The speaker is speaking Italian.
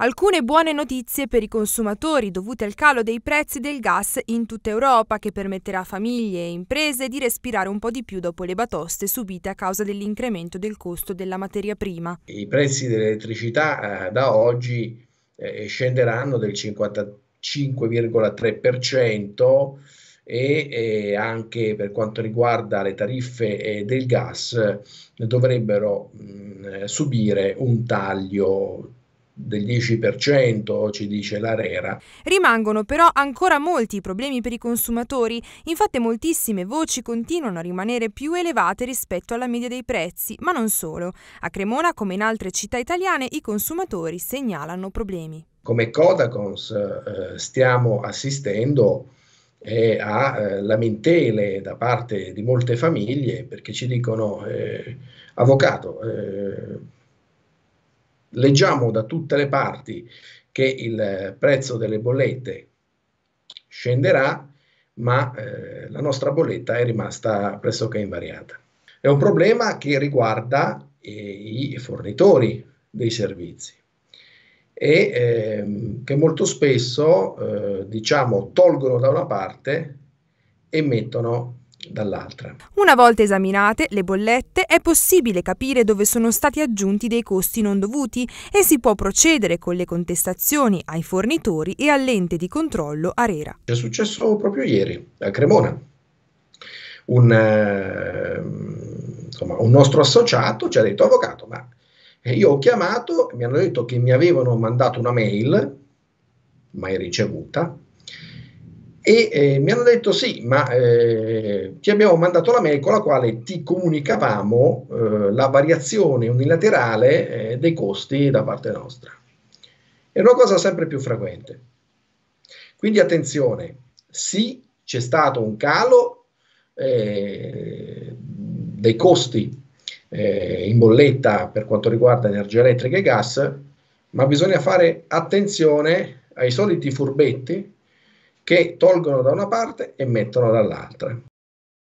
Alcune buone notizie per i consumatori dovute al calo dei prezzi del gas in tutta Europa che permetterà a famiglie e imprese di respirare un po' di più dopo le batoste subite a causa dell'incremento del costo della materia prima. I prezzi dell'elettricità eh, da oggi eh, scenderanno del 55,3% e eh, anche per quanto riguarda le tariffe eh, del gas dovrebbero mh, mm, subire un taglio del 10%, ci dice l'Arera. Rimangono però ancora molti i problemi per i consumatori, infatti moltissime voci continuano a rimanere più elevate rispetto alla media dei prezzi, ma non solo. A Cremona, come in altre città italiane, i consumatori segnalano problemi. Come Codacons eh, stiamo assistendo eh, a eh, lamentele da parte di molte famiglie perché ci dicono eh, avvocato eh, leggiamo da tutte le parti che il eh, prezzo delle bollette scenderà, ma eh, la nostra bolletta è rimasta pressoché invariata. È un problema che riguarda eh, i fornitori dei servizi e ehm, che molto spesso eh, diciamo tolgono da una parte e mettono dall'altra. Una volta esaminate le bollette è possibile capire dove sono stati aggiunti dei costi non dovuti e si può procedere con le contestazioni ai fornitori e all'ente di controllo Arera. È successo proprio ieri a Cremona. Un, eh, insomma, un nostro associato ci ha detto avvocato, ma eh, io ho chiamato, mi hanno detto che mi avevano mandato una mail, mai ricevuta, e eh, mi hanno detto sì, ma eh, ti abbiamo mandato la mail con la quale ti comunicavamo eh, la variazione unilaterale eh, dei costi da parte nostra. È una cosa sempre più frequente. Quindi attenzione, sì, c'è stato un calo eh, dei costi eh, in bolletta per quanto riguarda energia elettrica e gas, ma bisogna fare attenzione ai soliti furbetti che tolgono da una parte e mettono dall'altra.